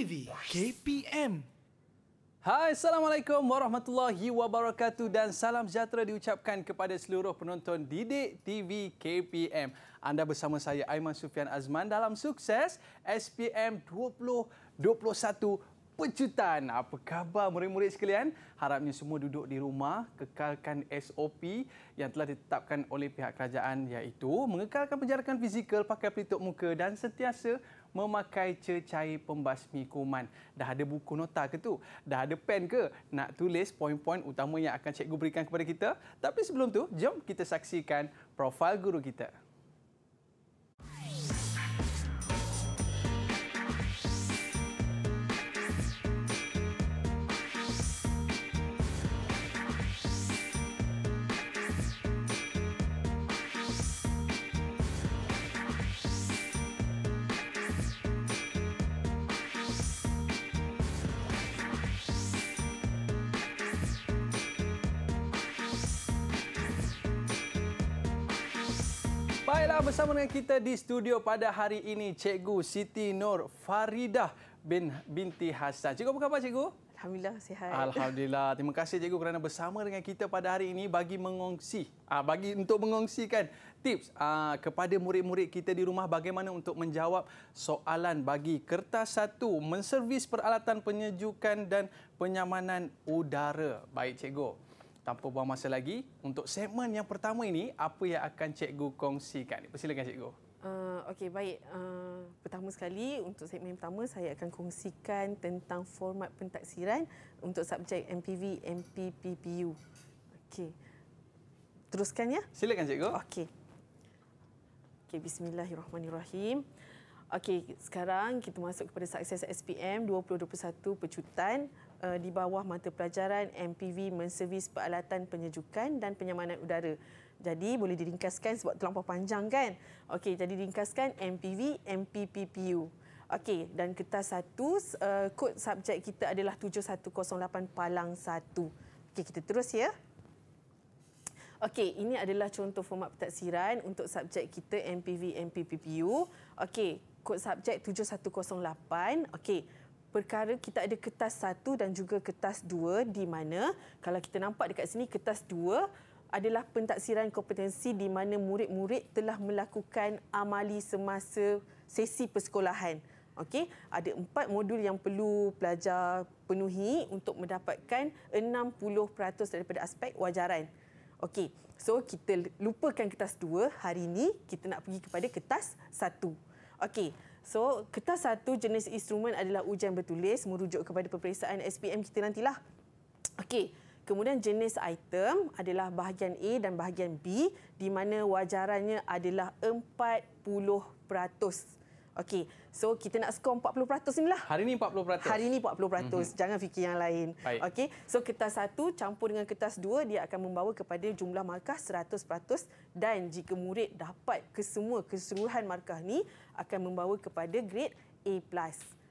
TV KPM. Hai, Assalamualaikum warahmatullahi wabarakatuh dan salam sejahtera diucapkan kepada seluruh penonton Didik TV KPM. Anda bersama saya Aiman Sufian Azman dalam sukses SPM 2021 pecutan. Apa khabar murid-murid sekalian? Harapnya semua duduk di rumah, kekalkan SOP yang telah ditetapkan oleh pihak kerajaan iaitu mengekalkan penjarakan fizikal, pakai pelitup muka dan sentiasa memakai cecair pembasmi kuman. Dah ada buku nota ke tu? Dah ada pen ke? Nak tulis poin-poin utama yang akan cikgu berikan kepada kita? Tapi sebelum tu, jom kita saksikan profil guru kita. bersama dengan kita di studio pada hari ini Cikgu Siti Nur Faridah bin binti Hasan. Cikgu apa khabar cikgu? Alhamdulillah sihat. Alhamdulillah. Terima kasih cikgu kerana bersama dengan kita pada hari ini bagi mengongsi ah bagi untuk mengongsikan tips ah kepada murid-murid kita di rumah bagaimana untuk menjawab soalan bagi kertas satu menservis peralatan penyejukan dan penyamanan udara. Baik cikgu tanpa buang masa lagi untuk segmen yang pertama ini apa yang akan cikgu kongsikan. Persilakan cikgu. Uh, okey baik. Uh, pertama sekali untuk segmen pertama saya akan kongsikan tentang format pentaksiran untuk subjek MPV MPPPU. Okey. Teruskan ya. Silakan cikgu. Okey. Okey bismillahirrahmanirrahim. Okey, sekarang kita masuk kepada Success SPM 2021 Pecutan Eh, di bawah mata pelajaran MPV menservis peralatan penyejukan dan penyamanan udara. Jadi boleh diringkaskan sebab terlalu panjang kan? Okey, jadi diringkaskan MPV MPPPU. Okey, dan kertas satu, uh, kod subjek kita adalah 7108 palang 1. Okey, kita terus ya. Okey, ini adalah contoh format pentaksiran untuk subjek kita MPV MPPPU. Okey, kod subjek 7108. Okey, perkara kita ada kertas satu dan juga kertas dua di mana kalau kita nampak dekat sini kertas dua adalah pentaksiran kompetensi di mana murid-murid telah melakukan amali semasa sesi persekolahan. Okey, ada empat modul yang perlu pelajar penuhi untuk mendapatkan 60% daripada aspek wajaran. Okey, so kita lupakan kertas dua hari ini, kita nak pergi kepada kertas satu. Okey, So, kertas satu jenis instrumen adalah ujian bertulis merujuk kepada peperiksaan SPM kita nantilah. Okey, kemudian jenis item adalah bahagian A dan bahagian B di mana wajarannya adalah 40%. Okey. So kita nak skor 40% ni lah. Hari ni 40%. Hari ni 40%. Mm-hmm. Jangan fikir yang lain. Okey. So kertas satu campur dengan kertas dua dia akan membawa kepada jumlah markah 100% dan jika murid dapat kesemua keseluruhan markah ni akan membawa kepada grade A+.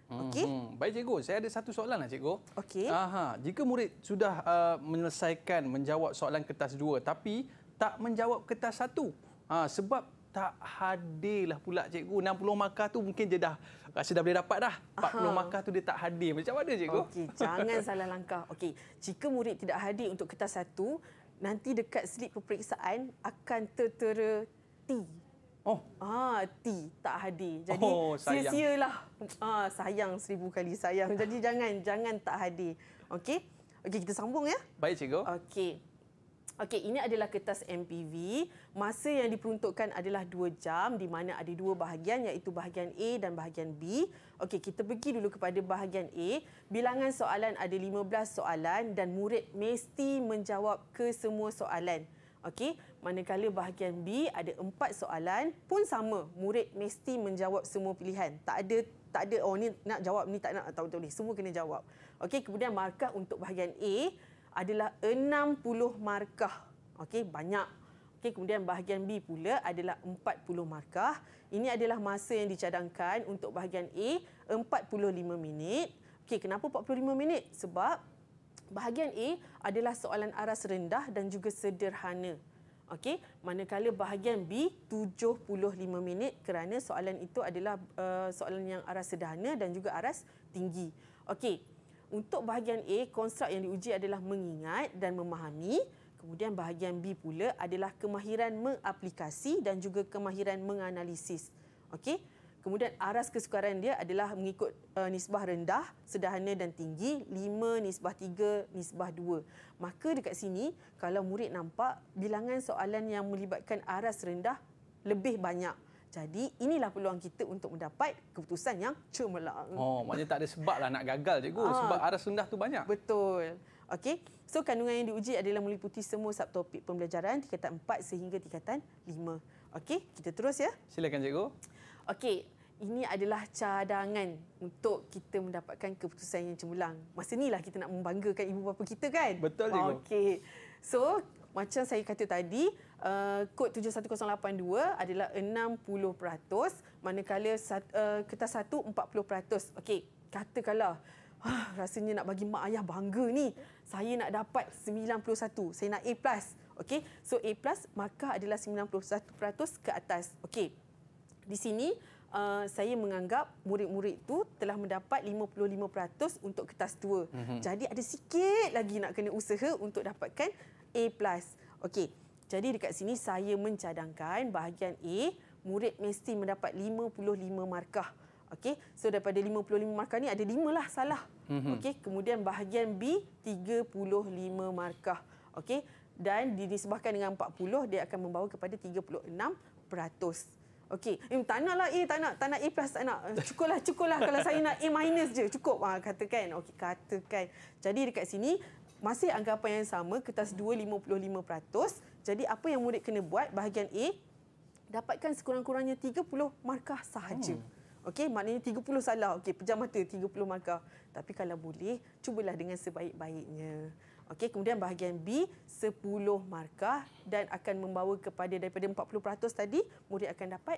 Okey. Mm-hmm. Baik cikgu, saya ada satu soalan lah cikgu. Okey. Aha, jika murid sudah uh, menyelesaikan menjawab soalan kertas dua tapi tak menjawab kertas satu. Ha, sebab tak hadir lah pula cikgu. 60 markah tu mungkin dia dah rasa dah boleh dapat dah. 40 Aha. markah tu dia tak hadir. Macam mana cikgu? Okey, jangan salah langkah. Okey, jika murid tidak hadir untuk kertas satu, nanti dekat slip peperiksaan akan tertera T. Oh, ah, T tak hadir. Jadi oh, sia-sialah. Ah, sayang seribu kali sayang. Jadi jangan jangan tak hadir. Okey. Okey, kita sambung ya. Baik, cikgu. Okey. Okey, ini adalah kertas MPV. Masa yang diperuntukkan adalah 2 jam di mana ada dua bahagian iaitu bahagian A dan bahagian B. Okey, kita pergi dulu kepada bahagian A. Bilangan soalan ada 15 soalan dan murid mesti menjawab ke semua soalan. Okey, manakala bahagian B ada 4 soalan pun sama, murid mesti menjawab semua pilihan. Tak ada tak ada oh ni nak jawab ni tak nak tahu tak boleh. Semua kena jawab. Okey, kemudian markah untuk bahagian A adalah 60 markah. Okey, banyak. Okey, kemudian bahagian B pula adalah 40 markah. Ini adalah masa yang dicadangkan untuk bahagian A 45 minit. Okey, kenapa 45 minit? Sebab bahagian A adalah soalan aras rendah dan juga sederhana. Okey, manakala bahagian B 75 minit kerana soalan itu adalah uh, soalan yang aras sederhana dan juga aras tinggi. Okey, untuk bahagian A, konstruk yang diuji adalah mengingat dan memahami. Kemudian bahagian B pula adalah kemahiran mengaplikasi dan juga kemahiran menganalisis. Okey. Kemudian aras kesukaran dia adalah mengikut uh, nisbah rendah, sederhana dan tinggi, 5 nisbah 3, nisbah 2. Maka dekat sini kalau murid nampak bilangan soalan yang melibatkan aras rendah lebih banyak. Jadi inilah peluang kita untuk mendapat keputusan yang cemerlang. Oh, maknanya tak ada sebablah nak gagal cikgu ha. sebab aras rendah tu banyak. Betul. Okey. So kandungan yang diuji adalah meliputi semua subtopik pembelajaran tingkatan 4 sehingga tingkatan 5. Okey, kita terus ya. Silakan cikgu. Okey, ini adalah cadangan untuk kita mendapatkan keputusan yang cemerlang. Masa inilah kita nak membanggakan ibu bapa kita kan? Betul cikgu. Okey. So, macam saya kata tadi uh, kod 71082 adalah 60% manakala uh, kertas satu 40%. Okey, katakanlah Ah, rasanya nak bagi mak ayah bangga ni. Saya nak dapat 91. Saya nak A+. Okey. So A+ maka adalah 91% ke atas. Okey. Di sini uh, saya menganggap murid-murid tu telah mendapat 55% untuk kertas tua. Mm-hmm. Jadi ada sikit lagi nak kena usaha untuk dapatkan A+. Okey. Jadi dekat sini saya mencadangkan bahagian A murid mesti mendapat 55 markah. Okey. So daripada 55 markah ni ada 5 lah salah. Mm-hmm. Okey. Kemudian bahagian B 35 markah. Okey. Dan disebabkan dengan 40 dia akan membawa kepada 36%. Okey, eh, tak nak lah A, eh, tak nak, tak nak A plus, tak nak. Cukup lah, cukup lah kalau saya nak A minus je, cukup. Ha, katakan, okay, katakan. Jadi dekat sini, masih anggapan yang sama kertas 2 55%. Jadi apa yang murid kena buat bahagian A dapatkan sekurang-kurangnya 30 markah sahaja. Hmm. Okey, maknanya 30 salah. Okey, pejam mata 30 markah. Tapi kalau boleh, cubalah dengan sebaik-baiknya. Okey, kemudian bahagian B 10 markah dan akan membawa kepada daripada 40% tadi, murid akan dapat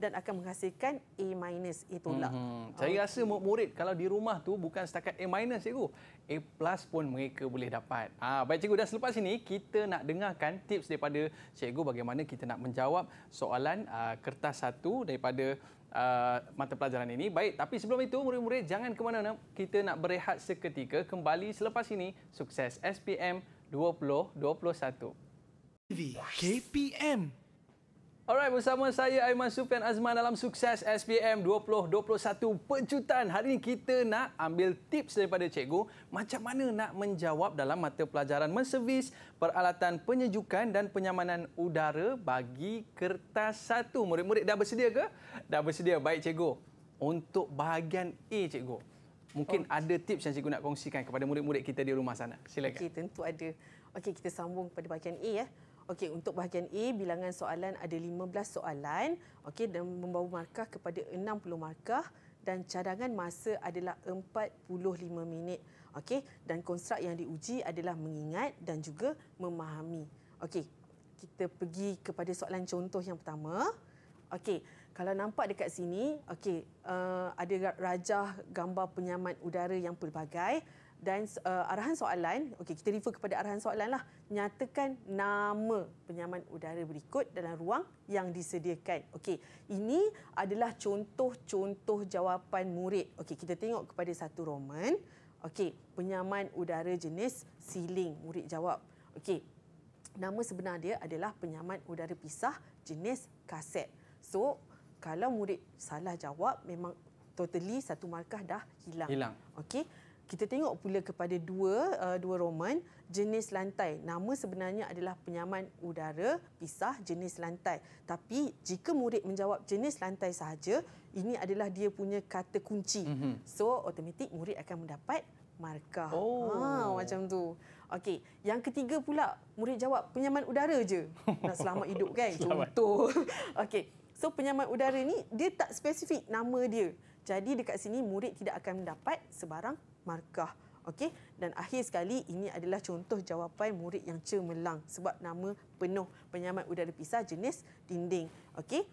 dan akan menghasilkan A minus A tolak. Mm-hmm. Saya rasa murid kalau di rumah tu bukan setakat A minus cikgu, A plus pun mereka boleh dapat. Ah ha, baik cikgu dan selepas ini kita nak dengarkan tips daripada cikgu bagaimana kita nak menjawab soalan uh, kertas satu daripada Uh, mata pelajaran ini baik tapi sebelum itu murid-murid jangan ke mana-mana kita nak berehat seketika kembali selepas ini sukses SPM 2021 KPM Alright, bersama saya Aiman Sufian Azman dalam Sukses SPM 2021 Pencutan. Hari ini kita nak ambil tips daripada cikgu macam mana nak menjawab dalam mata pelajaran menservis peralatan penyejukan dan penyamanan udara bagi kertas satu. Murid-murid dah bersedia ke? Dah bersedia. Baik cikgu. Untuk bahagian A cikgu, mungkin oh. ada tips yang cikgu nak kongsikan kepada murid-murid kita di rumah sana. Silakan. Okey, tentu ada. Okey, kita sambung pada bahagian A ya. Okey, untuk bahagian A, bilangan soalan ada 15 soalan. Okey, dan membawa markah kepada 60 markah dan cadangan masa adalah 45 minit. Okey, dan konstruk yang diuji adalah mengingat dan juga memahami. Okey, kita pergi kepada soalan contoh yang pertama. Okey, kalau nampak dekat sini okey uh, ada rajah gambar penyaman udara yang pelbagai dan uh, arahan soalan okey kita refer kepada arahan soalan lah nyatakan nama penyaman udara berikut dalam ruang yang disediakan okey ini adalah contoh-contoh jawapan murid okey kita tengok kepada satu roman okey penyaman udara jenis siling murid jawab okey nama sebenar dia adalah penyaman udara pisah jenis kaset so kalau murid salah jawab memang totally satu markah dah hilang. Hilang. Okey. Kita tengok pula kepada dua uh, dua roman jenis lantai. Nama sebenarnya adalah penyaman udara pisah jenis lantai. Tapi jika murid menjawab jenis lantai sahaja, ini adalah dia punya kata kunci. Mhm. So automatik murid akan mendapat markah. Oh. Ha, macam tu. Okey, yang ketiga pula murid jawab penyaman udara je. Nak selamat hidup kan? Selamat. Contoh. Okey, So penyaman udara ni dia tak spesifik nama dia. Jadi dekat sini murid tidak akan mendapat sebarang markah. Okey dan akhir sekali ini adalah contoh jawapan murid yang cemerlang sebab nama penuh penyaman udara pisah jenis dinding. Okey.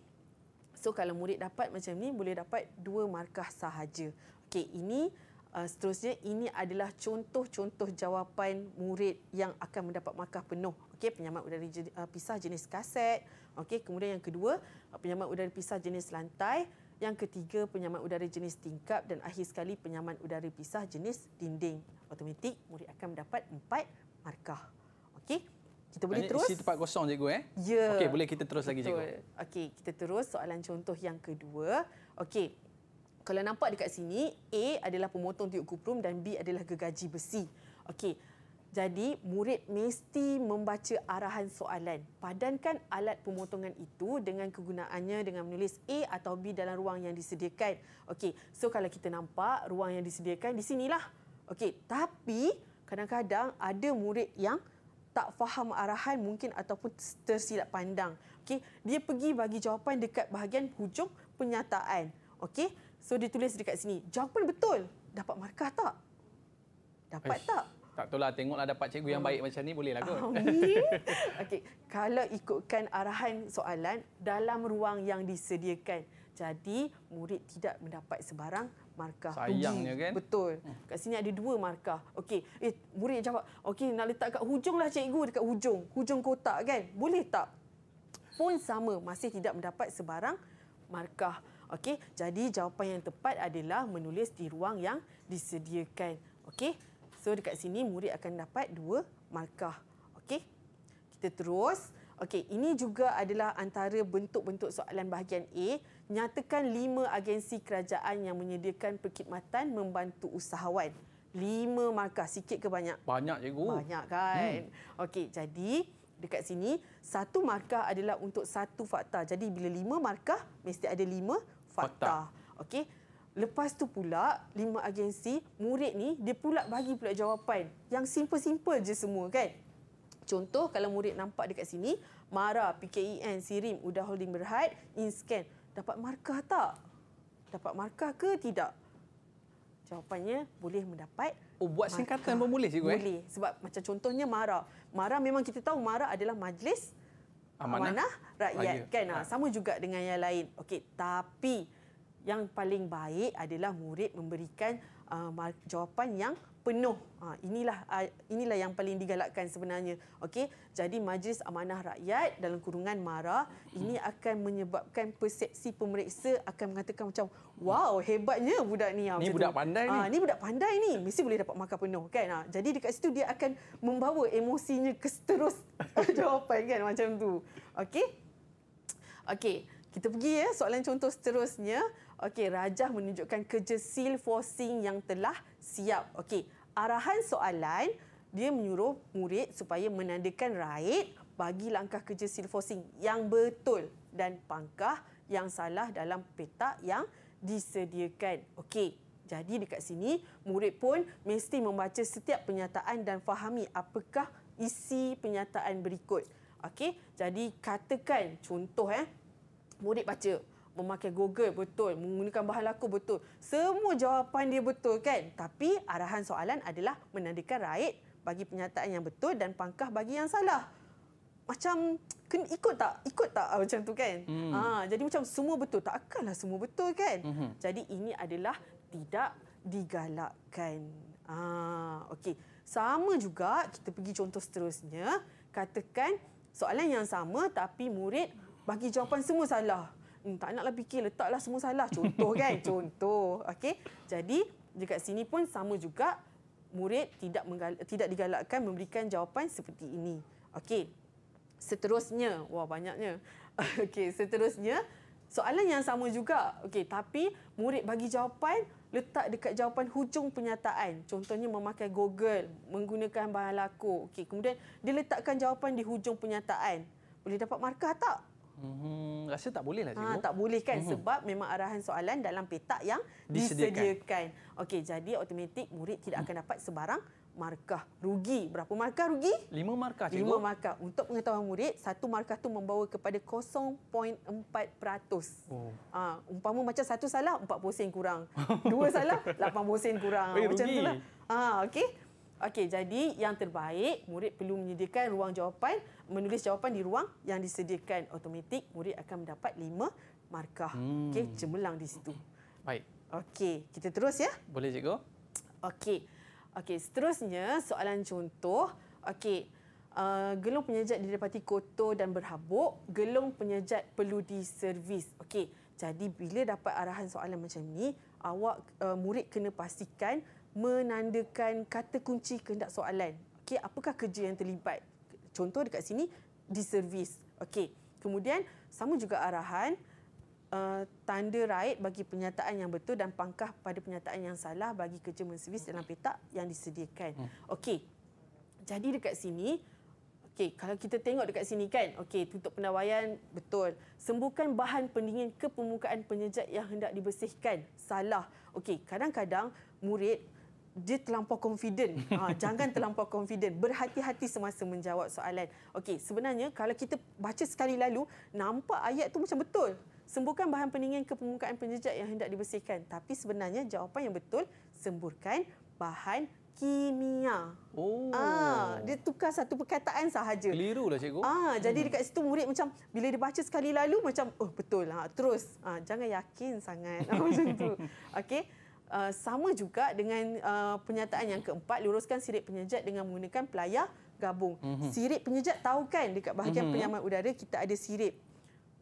So kalau murid dapat macam ni boleh dapat dua markah sahaja. Okey ini Uh, seterusnya ini adalah contoh-contoh jawapan murid yang akan mendapat markah penuh okey penyaman udara jenis, uh, pisah jenis kaset Okey, kemudian yang kedua, penyaman udara pisah jenis lantai. Yang ketiga, penyaman udara jenis tingkap dan akhir sekali penyaman udara pisah jenis dinding. Automatik, murid akan mendapat empat markah. Okey, kita boleh Banyak terus. Ini tempat kosong, cikgu. Eh? Ya. Yeah. Okey, boleh kita terus Betul. lagi, cikgu. Okey, kita terus soalan contoh yang kedua. Okey, kalau nampak dekat sini, A adalah pemotong tiup kuprum dan B adalah gegaji besi. Okey, jadi murid mesti membaca arahan soalan. Padankan alat pemotongan itu dengan kegunaannya dengan menulis A atau B dalam ruang yang disediakan. Okey, so kalau kita nampak ruang yang disediakan di sinilah. Okey, tapi kadang-kadang ada murid yang tak faham arahan mungkin ataupun tersilap pandang. Okey, dia pergi bagi jawapan dekat bahagian hujung penyataan. Okey, so dia tulis dekat sini. Jawapan betul. Dapat markah tak? Dapat Aish. tak? Tak tahu lah, tengoklah dapat cikgu yang oh. baik macam ni boleh lah kot. Oh, Okey, kalau ikutkan arahan soalan dalam ruang yang disediakan. Jadi murid tidak mendapat sebarang markah. Sayangnya kan? Betul. Hmm. Kat sini ada dua markah. Okey, eh murid jawab, "Okey, nak letak kat hujunglah cikgu dekat hujung, hujung kotak kan? Boleh tak?" Pun sama, masih tidak mendapat sebarang markah. Okey, jadi jawapan yang tepat adalah menulis di ruang yang disediakan. Okey. So dekat sini murid akan dapat dua markah. Okey. Kita terus. Okey, ini juga adalah antara bentuk-bentuk soalan bahagian A. Nyatakan lima agensi kerajaan yang menyediakan perkhidmatan membantu usahawan. Lima markah. Sikit ke banyak? Banyak, cikgu. Banyak, kan? Hmm. Okey, jadi dekat sini, satu markah adalah untuk satu fakta. Jadi, bila lima markah, mesti ada lima fakta. fakta. Okey, Lepas tu pula lima agensi murid ni dia pula bagi pula jawapan yang simple-simple je semua kan. Contoh kalau murid nampak dekat sini Mara, PKEN, Sirim, Uda Holding Berhad, InScan. Dapat markah tak? Dapat markah ke tidak? Jawapannya boleh mendapat Oh, buat singkatan pun boleh cikgu? Eh? Boleh. Sebab macam contohnya Mara. Mara memang kita tahu Mara adalah majlis amanah, amanah rakyat. Kan? Ha. Ya. Sama juga dengan yang lain. Okey, tapi yang paling baik adalah murid memberikan uh, jawapan yang penuh. Uh, inilah uh, inilah yang paling digalakkan sebenarnya. Okey, jadi Majlis Amanah Rakyat dalam kurungan MARA ini akan menyebabkan persepsi pemeriksa akan mengatakan macam wow, hebatnya budak ni. Ini ha, budak tu. pandai uh, ni. Ha, ni budak pandai ni. Mesti boleh dapat markah penuh kan. Uh, jadi dekat situ dia akan membawa emosinya ke seterus jawapan kan macam tu. Okey. Okey. Kita pergi ya soalan contoh seterusnya. Okey, Rajah menunjukkan kerja seal forcing yang telah siap. Okey, arahan soalan dia menyuruh murid supaya menandakan raid bagi langkah kerja seal forcing yang betul dan pangkah yang salah dalam peta yang disediakan. Okey, jadi dekat sini murid pun mesti membaca setiap pernyataan dan fahami apakah isi pernyataan berikut. Okey, jadi katakan contoh eh murid baca memakai Google betul, menggunakan bahan laku betul. Semua jawapan dia betul kan? Tapi arahan soalan adalah menandakan right bagi penyataan yang betul dan pangkah bagi yang salah. Macam kena ikut tak? Ikut tak ah, macam tu kan? Hmm. Ha, jadi macam semua betul. tak? Takkanlah semua betul kan? Hmm. Jadi ini adalah tidak digalakkan. Ha, ah, okay. Sama juga kita pergi contoh seterusnya. Katakan soalan yang sama tapi murid bagi jawapan semua salah hmm, tak naklah fikir letaklah semua salah contoh kan contoh okey jadi dekat sini pun sama juga murid tidak menggal- tidak digalakkan memberikan jawapan seperti ini okey seterusnya wah banyaknya okey seterusnya soalan yang sama juga okey tapi murid bagi jawapan letak dekat jawapan hujung pernyataan contohnya memakai google menggunakan bahan laku, okey kemudian diletakkan jawapan di hujung pernyataan boleh dapat markah tak Hmm, rasa tak boleh lah Ha, tak boleh kan hmm. sebab memang arahan soalan dalam petak yang disediakan. disediakan. Okey, jadi automatik murid tidak mm-hmm. akan dapat sebarang markah rugi. Berapa markah rugi? Lima markah cikgu. Lima markah. Untuk pengetahuan murid, satu markah tu membawa kepada 0.4%. Oh. Ha, umpama macam satu salah, 40 sen kurang. Dua salah, 80 sen kurang. Eh, macam rugi. itulah. Ha, ah, Okey, Okey, jadi yang terbaik murid perlu menyediakan ruang jawapan, menulis jawapan di ruang yang disediakan otomatik murid akan mendapat lima markah. Hmm. Okey, cemerlang di situ. Baik. Okey, kita terus ya. Boleh cikgu. Okey. Okey, seterusnya soalan contoh. Okey. Uh, gelung penyejat didapati kotor dan berhabuk, gelung penyejat perlu diservis. Okey. Jadi bila dapat arahan soalan macam ni, awak uh, murid kena pastikan menandakan kata kunci kehendak soalan. Okey, apakah kerja yang terlibat? Contoh dekat sini di servis. Okey. Kemudian sama juga arahan Uh, tanda raid bagi pernyataan yang betul dan pangkah pada pernyataan yang salah bagi kerja menservis dalam petak yang disediakan. Hmm. Okey. Jadi dekat sini okey kalau kita tengok dekat sini kan okey tutup pendawaian betul. Sembukan bahan pendingin ke permukaan penyejat yang hendak dibersihkan salah. Okey kadang-kadang murid dia terlampau confident. Ha, jangan terlampau confident. Berhati-hati semasa menjawab soalan. Okey, sebenarnya kalau kita baca sekali lalu, nampak ayat tu macam betul. Semburkan bahan peningin ke permukaan penjejak yang hendak dibersihkan. Tapi sebenarnya jawapan yang betul, semburkan bahan kimia. Oh. Ah, dia tukar satu perkataan sahaja. Keliru lah cikgu. Ah, hmm. jadi dekat situ murid macam bila dia baca sekali lalu macam oh betul lah. Terus ah, jangan yakin sangat macam tu. Okey. Uh, sama juga dengan uh, penyataan yang keempat luruskan sirip penyejat dengan menggunakan pelaya gabung. Mm -hmm. Sirip penyejat tahu kan dekat bahagian mm -hmm. penyaman udara kita ada sirip.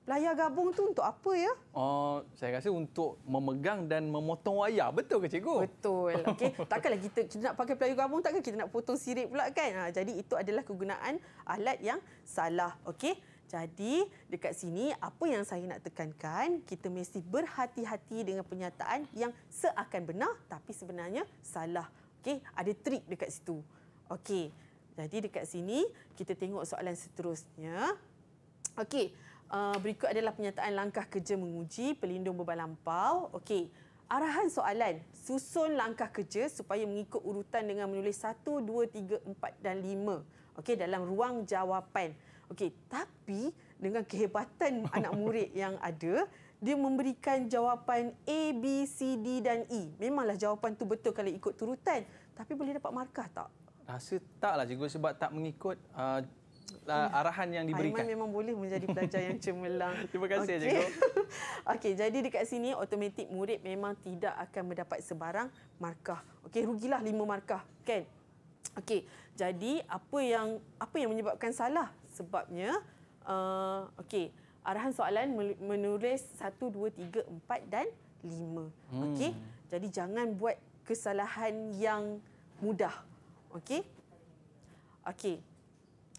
pelaya gabung tu untuk apa ya? Oh, uh, saya rasa untuk memegang dan memotong wayar. Betul ke cikgu? Betul. Okey, takkanlah kita kita nak pakai pelaya gabung takkan kita nak potong sirip pula kan? Ha, jadi itu adalah kegunaan alat yang salah. Okey. Jadi dekat sini apa yang saya nak tekankan kita mesti berhati-hati dengan pernyataan yang seakan benar tapi sebenarnya salah. Okey, ada trik dekat situ. Okey. Jadi dekat sini kita tengok soalan seterusnya. Okey, uh, berikut adalah pernyataan langkah kerja menguji pelindung bebal lampau. Okey. Arahan soalan, susun langkah kerja supaya mengikut urutan dengan menulis 1 2 3 4 dan 5. Okey, dalam ruang jawapan. Okey, tapi dengan kehebatan anak murid yang ada, dia memberikan jawapan A, B, C, D dan E. Memanglah jawapan tu betul kalau ikut turutan. Tapi boleh dapat markah tak? Rasa taklah cikgu sebab tak mengikut uh, uh, arahan yang diberikan. Aiman memang boleh menjadi pelajar yang cemerlang. Terima kasih okay. cikgu. Okey, jadi dekat sini otomatik murid memang tidak akan mendapat sebarang markah. Okey, rugilah lima markah, kan? Okey, jadi apa yang apa yang menyebabkan salah? sebabnya uh, okey arahan soalan menulis 1 2 3 4 dan 5 hmm. okey jadi jangan buat kesalahan yang mudah okey okey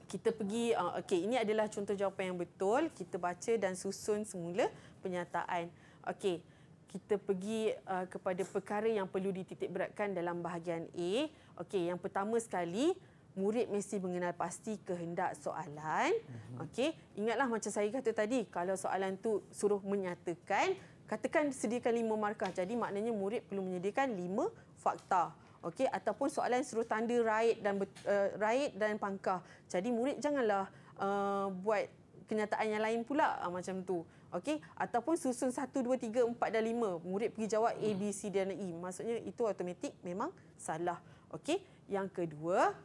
kita pergi uh, okey ini adalah contoh jawapan yang betul kita baca dan susun semula penyataan okey kita pergi uh, kepada perkara yang perlu dititik beratkan dalam bahagian A okey yang pertama sekali murid mesti mengenal pasti kehendak soalan. Mm-hmm. Okey, ingatlah macam saya kata tadi, kalau soalan tu suruh menyatakan, katakan sediakan lima markah. Jadi maknanya murid perlu menyediakan lima fakta. Okey, ataupun soalan suruh tanda raid dan uh, eh, raid dan pangkah. Jadi murid janganlah uh, buat kenyataan yang lain pula uh, macam tu. Okey, ataupun susun 1 2 3 4 dan 5. Murid pergi jawab A B C dan E. Maksudnya itu automatik memang salah. Okey, yang kedua,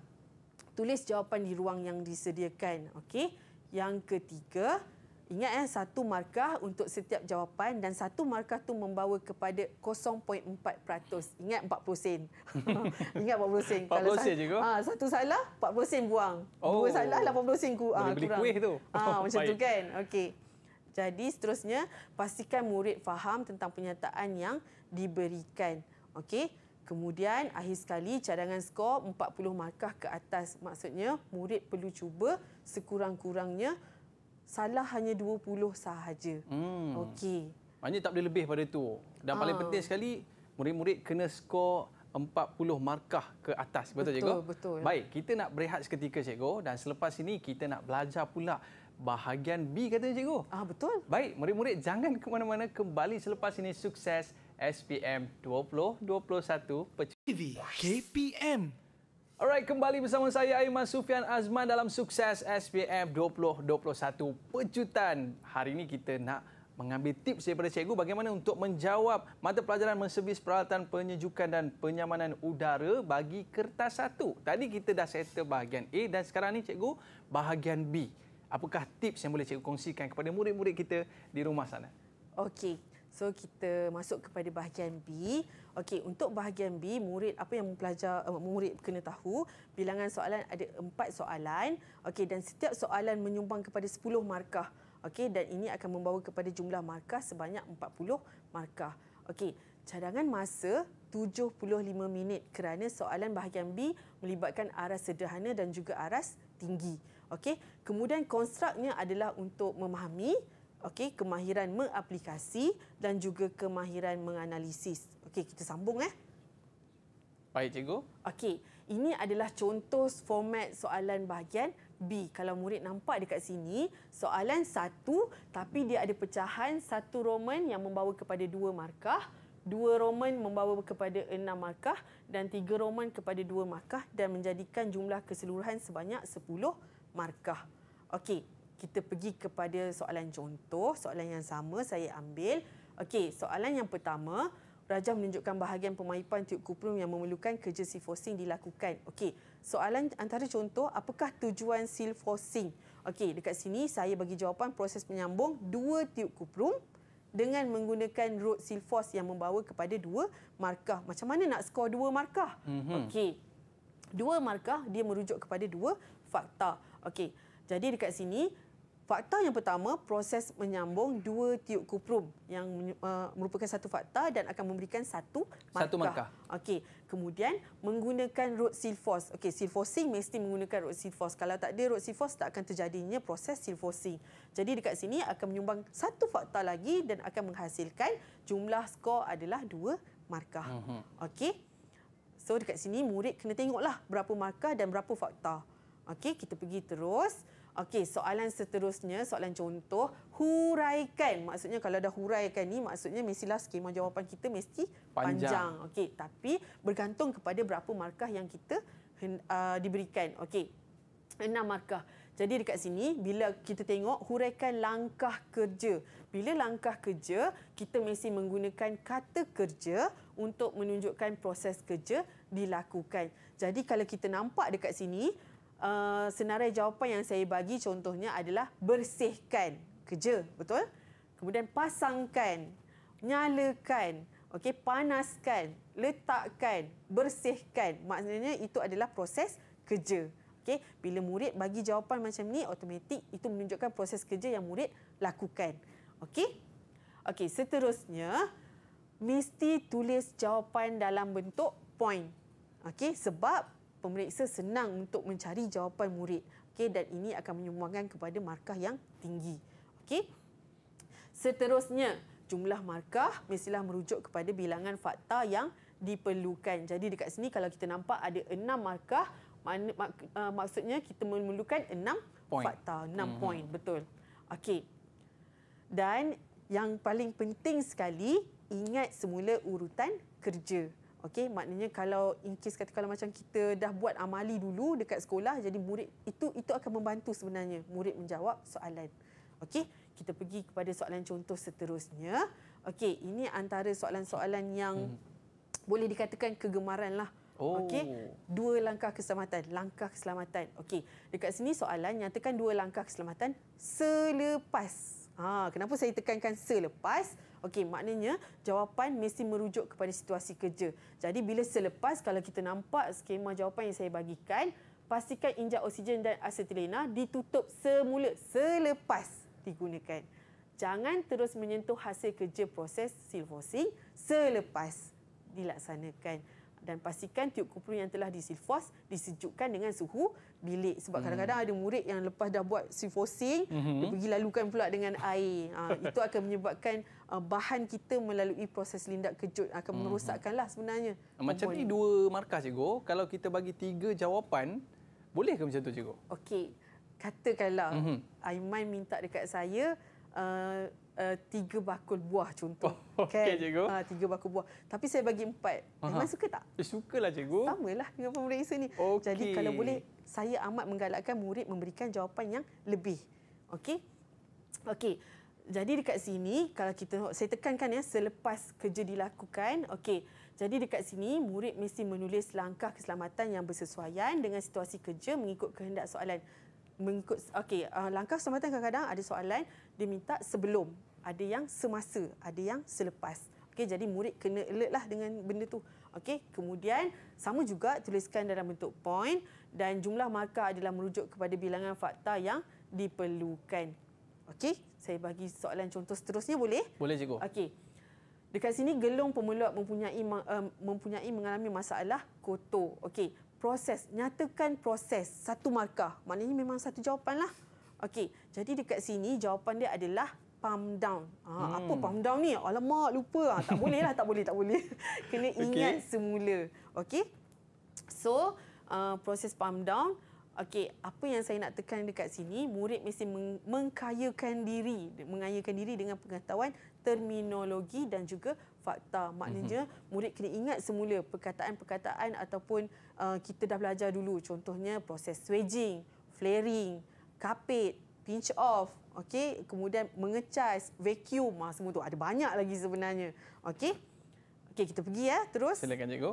tulis jawapan di ruang yang disediakan. Okey. Yang ketiga, ingat eh satu markah untuk setiap jawapan dan satu markah tu membawa kepada 0.4%. Ingat 40 sen. ingat 40 sen. 40 Kalau sen juga. Ah, ha, satu salah 40 sen buang. Oh. Dua salah 80 sen ku, ah, kurang. kuih tu. Ah, oh, macam baik. tu kan. Okey. Jadi seterusnya pastikan murid faham tentang penyataan yang diberikan. Okey. Kemudian akhir sekali cadangan skor 40 markah ke atas maksudnya murid perlu cuba sekurang-kurangnya salah hanya 20 sahaja. Hmm. Okey. Maknanya tak boleh lebih pada itu. Dan paling ha. penting sekali murid-murid kena skor 40 markah ke atas. Betul, betul cikgu? Betul, betul. Baik, kita nak berehat seketika cikgu dan selepas ini kita nak belajar pula bahagian B katanya cikgu. Ah betul. Baik, murid-murid jangan ke mana-mana kembali selepas ini sukses SPM 2021 PCTV KPM. Alright, kembali bersama saya Aiman Sufian Azman dalam sukses SPM 2021 Pecutan. Hari ini kita nak mengambil tips daripada cikgu bagaimana untuk menjawab mata pelajaran menservis peralatan penyejukan dan penyamanan udara bagi kertas satu. Tadi kita dah settle bahagian A dan sekarang ni cikgu bahagian B. Apakah tips yang boleh cikgu kongsikan kepada murid-murid kita di rumah sana? Okey, So kita masuk kepada bahagian B. Okey, untuk bahagian B, murid apa yang pelajar eh, murid kena tahu, bilangan soalan ada empat soalan. Okey, dan setiap soalan menyumbang kepada 10 markah. Okey, dan ini akan membawa kepada jumlah markah sebanyak 40 markah. Okey, cadangan masa 75 minit kerana soalan bahagian B melibatkan aras sederhana dan juga aras tinggi. Okey, kemudian konstruknya adalah untuk memahami okey kemahiran mengaplikasi dan juga kemahiran menganalisis okey kita sambung eh baik cikgu okey ini adalah contoh format soalan bahagian B kalau murid nampak dekat sini soalan satu, tapi dia ada pecahan satu roman yang membawa kepada dua markah dua roman membawa kepada enam markah dan tiga roman kepada dua markah dan menjadikan jumlah keseluruhan sebanyak sepuluh markah okey kita pergi kepada soalan contoh, soalan yang sama saya ambil. Okey, soalan yang pertama, rajah menunjukkan bahagian pemaipan tiub kuprum yang memerlukan kerja seal forcing dilakukan. Okey, soalan antara contoh, apakah tujuan seal forcing? Okey, dekat sini saya bagi jawapan proses menyambung dua tiub kuprum dengan menggunakan road seal force yang membawa kepada dua markah. Macam mana nak skor dua markah? Mm-hmm. Okey. Dua markah dia merujuk kepada dua fakta. Okey. Jadi dekat sini Fakta yang pertama, proses menyambung dua tiup kuprum yang eh, merupakan satu fakta dan akan memberikan satu markah. Satu markah. Okey. Kemudian menggunakan road silfos. Okey, silfosing mesti menggunakan road silfos. Kalau tak ada road silfos, tak akan terjadinya proses silfosing. Jadi dekat sini akan menyumbang satu fakta lagi dan akan menghasilkan jumlah skor adalah dua markah. Mhm. Okey. So dekat sini murid kena tengoklah berapa markah dan berapa fakta. Okey, kita pergi terus. Okey, soalan seterusnya, soalan contoh, huraikan. Maksudnya kalau dah huraikan ni, maksudnya mestilah skema jawapan kita mesti panjang. panjang. Okey, tapi bergantung kepada berapa markah yang kita uh, diberikan. Okey. Enam markah. Jadi dekat sini bila kita tengok huraikan langkah kerja. Bila langkah kerja, kita mesti menggunakan kata kerja untuk menunjukkan proses kerja dilakukan. Jadi kalau kita nampak dekat sini, uh, senarai jawapan yang saya bagi contohnya adalah bersihkan kerja, betul? Kemudian pasangkan, nyalakan, okay, panaskan, letakkan, bersihkan. Maknanya itu adalah proses kerja. Okay, bila murid bagi jawapan macam ni, otomatik itu menunjukkan proses kerja yang murid lakukan. Okay, okay, seterusnya mesti tulis jawapan dalam bentuk point. Okay, sebab pemeriksa senang untuk mencari jawapan murid. Okey dan ini akan menyumbangkan kepada markah yang tinggi. Okey. Seterusnya, jumlah markah mestilah merujuk kepada bilangan fakta yang diperlukan. Jadi dekat sini kalau kita nampak ada enam markah, mak, uh, maksudnya kita memerlukan enam point. fakta, 6 hmm. point, betul. Okey. Dan yang paling penting sekali ingat semula urutan kerja. Okey, maknanya kalau in case kata kalau macam kita dah buat amali dulu dekat sekolah, jadi murid itu itu akan membantu sebenarnya murid menjawab soalan. Okey, kita pergi kepada soalan contoh seterusnya. Okey, ini antara soalan-soalan yang hmm. boleh dikatakan kegemaran lah. Oh. Okey, dua langkah keselamatan, langkah keselamatan. Okey, dekat sini soalan nyatakan dua langkah keselamatan selepas. Ha, kenapa saya tekankan selepas? Okey, maknanya jawapan mesti merujuk kepada situasi kerja. Jadi bila selepas kalau kita nampak skema jawapan yang saya bagikan, pastikan injak oksigen dan asetilena ditutup semula selepas digunakan. Jangan terus menyentuh hasil kerja proses silvosing selepas dilaksanakan dan pastikan tiup kuprum yang telah disilfos disejukkan dengan suhu bilik sebab hmm. kadang-kadang ada murid yang lepas dah buat silfosing hmm. dia pergi lalukan pula dengan air ha, itu akan menyebabkan uh, bahan kita melalui proses lindak kejut akan hmm. merosakkanlah sebenarnya macam ni dua markah cikgu kalau kita bagi tiga jawapan boleh ke macam tu cikgu okey katakanlah hmm. Aiman minta dekat saya uh, uh, tiga bakul buah contoh. Oh, okay, kan? cikgu. Ha, tiga bakul buah. Tapi saya bagi empat. Memang suka tak? Eh, lah cikgu. Sama lah dengan pemeriksa ini. Okay. Jadi kalau boleh, saya amat menggalakkan murid memberikan jawapan yang lebih. Okey? Okey. Jadi dekat sini, kalau kita saya tekankan ya, selepas kerja dilakukan, okey. Jadi dekat sini, murid mesti menulis langkah keselamatan yang bersesuaian dengan situasi kerja mengikut kehendak soalan mengikut okey uh, langkah keselamatan kadang-kadang ada soalan dia minta sebelum ada yang semasa ada yang selepas okey jadi murid kena alert lah dengan benda tu okey kemudian sama juga tuliskan dalam bentuk point dan jumlah markah adalah merujuk kepada bilangan fakta yang diperlukan okey saya bagi soalan contoh seterusnya boleh boleh cikgu okey Dekat sini gelung pemeluk mempunyai eh, mempunyai mengalami masalah kotor. Okey, proses nyatakan proses satu markah maknanya memang satu jawapan lah okey jadi dekat sini jawapan dia adalah palm down ha, hmm. apa palm down ni alamak lupa ha, tak boleh lah tak boleh tak boleh kena ingat okay. semula okey so uh, proses palm down Okey, apa yang saya nak tekan dekat sini, murid mesti meng- mengkayakan diri, mengayakan diri dengan pengetahuan terminologi dan juga fakta. Maknanya mm-hmm. murid kena ingat semula perkataan-perkataan ataupun uh, kita dah belajar dulu. Contohnya proses swaging, flaring, kapit, pinch off, okay Kemudian mengecas, vacuum, ha, semua tu ada banyak lagi sebenarnya. okay okay kita pergi ya terus. Silakan cikgu.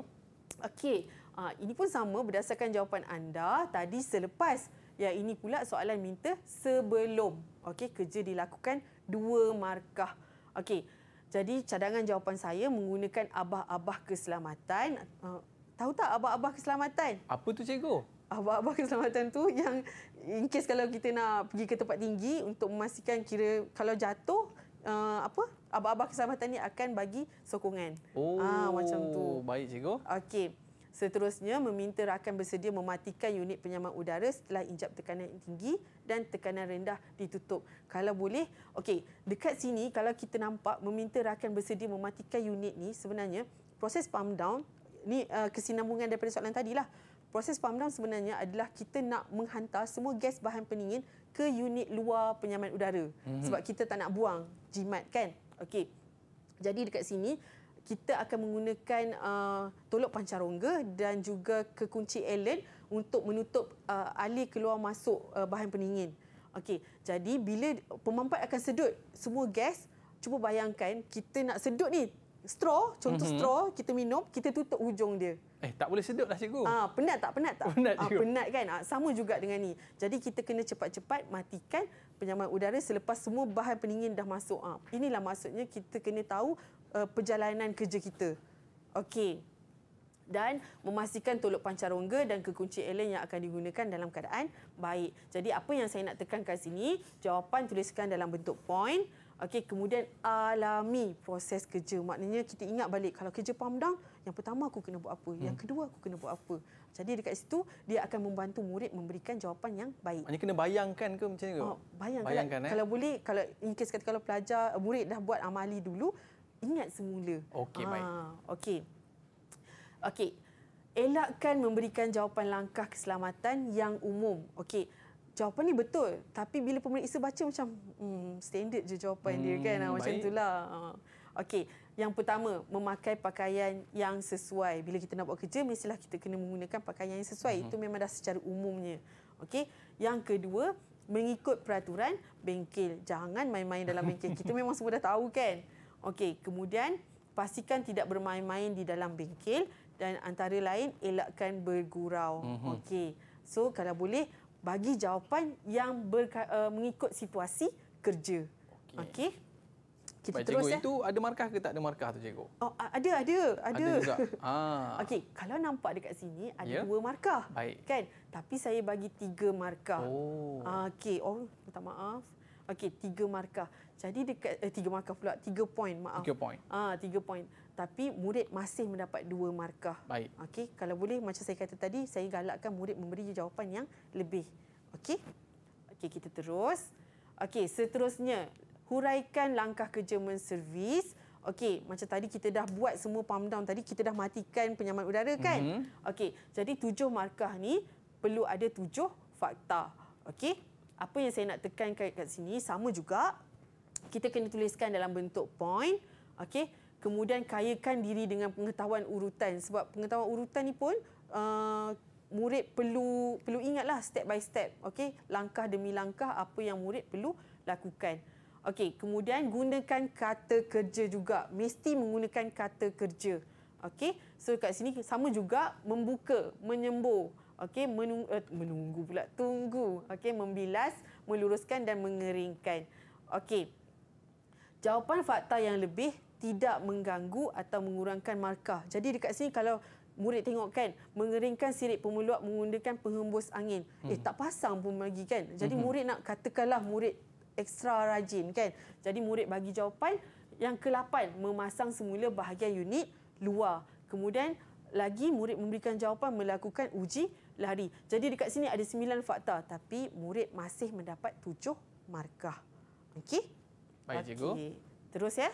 Okey. Uh, ini pun sama berdasarkan jawapan anda tadi selepas Ya, ini pula soalan minta sebelum. Okey, kerja dilakukan dua markah. Okey, jadi cadangan jawapan saya menggunakan abah-abah keselamatan. Eh, tahu tak abah-abah keselamatan? Apa tu cikgu? Abah-abah keselamatan tu yang in case kalau kita nak pergi ke tempat tinggi untuk memastikan kira kalau jatuh uh, apa abah-abah keselamatan ni akan bagi sokongan. Oh, ha, macam tu. Baik cikgu. Okey. Seterusnya, meminta rakan bersedia mematikan unit penyaman udara setelah injap tekanan tinggi dan tekanan rendah ditutup. Kalau boleh, okey, dekat sini kalau kita nampak meminta rakan bersedia mematikan unit ni sebenarnya proses pump down ni uh, kesinambungan daripada soalan lah. Proses pump down sebenarnya adalah kita nak menghantar semua gas bahan peningin ke unit luar penyaman udara mm-hmm. sebab kita tak nak buang jimat kan. Okey. Jadi dekat sini kita akan menggunakan uh, tolok pancarongga dan juga kekunci Allen untuk menutup uh, alih keluar masuk uh, bahan pendingin. Okey, jadi bila pemampat akan sedut semua gas, cuba bayangkan kita nak sedut ni straw, contoh mm-hmm. straw kita minum, kita tutup hujung dia. Eh, tak boleh sedut lah cikgu. Ah, penat tak? Penat tak? Penat, ah, penat kan? Ah, sama juga dengan ni. Jadi kita kena cepat-cepat matikan penyaman udara selepas semua bahan pendingin dah masuk. Ah, inilah maksudnya kita kena tahu uh, perjalanan kerja kita. Okey. Dan memastikan tolok pancar rongga dan kekunci Allen yang akan digunakan dalam keadaan baik. Jadi apa yang saya nak tekan kat sini, jawapan tuliskan dalam bentuk point. Okey, kemudian alami proses kerja. Maknanya kita ingat balik kalau kerja palm yang pertama aku kena buat apa? Yang hmm. kedua aku kena buat apa? Jadi dekat situ dia akan membantu murid memberikan jawapan yang baik. Maknanya kena bayangkan ke macam ni Oh, bayangkan. bayangkan eh? Kalau boleh kalau in case kata kalau pelajar eh, murid dah buat amali dulu, ingat semula. Okey, ha, baik. Okey. Okey. Elakkan memberikan jawapan langkah keselamatan yang umum. Okey jawapan ni betul tapi bila pemilik isu baca macam hmm, standard je jawapan hmm, dia kan ah, hmm, baik. macam itulah ah. okey yang pertama memakai pakaian yang sesuai bila kita nak buat kerja mestilah kita kena menggunakan pakaian yang sesuai hmm. itu memang dah secara umumnya okey yang kedua mengikut peraturan bengkel jangan main-main dalam bengkel kita memang semua dah tahu kan okey kemudian pastikan tidak bermain-main di dalam bengkel dan antara lain elakkan bergurau mm-hmm. okey so kalau boleh bagi jawapan yang berka, uh, mengikut situasi kerja. Okey. Okay. Kita Baik, terus ya. ya. itu ada markah ke tak ada markah tu cikgu? Oh, ada, ada, ada. Ada juga. Ah. Okey, kalau nampak dekat sini ada yeah. dua markah. Baik. Kan? Tapi saya bagi tiga markah. Oh. Okey, oh, minta maaf. Okey, tiga markah. Jadi dekat eh, tiga markah pula, tiga poin, maaf. Tiga poin. Ah, tiga poin tapi murid masih mendapat dua markah. Baik. Okey, kalau boleh macam saya kata tadi, saya galakkan murid memberi jawapan yang lebih. Okey? Okey, kita terus. Okey, seterusnya, huraikan langkah kerja servis. Okey, macam tadi kita dah buat semua pump down tadi, kita dah matikan penyaman udara kan? Mm-hmm. Okey, jadi tujuh markah ni perlu ada tujuh fakta. Okey? Apa yang saya nak tekankan kat sini sama juga kita kena tuliskan dalam bentuk point. Okey? kemudian kayakan diri dengan pengetahuan urutan sebab pengetahuan urutan ni pun uh, murid perlu perlu ingatlah step by step okey langkah demi langkah apa yang murid perlu lakukan okey kemudian gunakan kata kerja juga mesti menggunakan kata kerja okey so kat sini sama juga membuka menyembuh, okey menunggu, uh, eh, menunggu pula tunggu okey membilas meluruskan dan mengeringkan okey jawapan fakta yang lebih tidak mengganggu atau mengurangkan markah. Jadi dekat sini kalau murid tengok kan mengeringkan sirip pemeluak menggunakan penghembus angin. Eh, hmm. Eh tak pasang pun lagi kan. Jadi hmm. murid nak katakanlah murid ekstra rajin kan. Jadi murid bagi jawapan yang ke-8 memasang semula bahagian unit luar. Kemudian lagi murid memberikan jawapan melakukan uji lari. Jadi dekat sini ada 9 fakta tapi murid masih mendapat 7 markah. Okey? Baik okay. cikgu. Terus ya.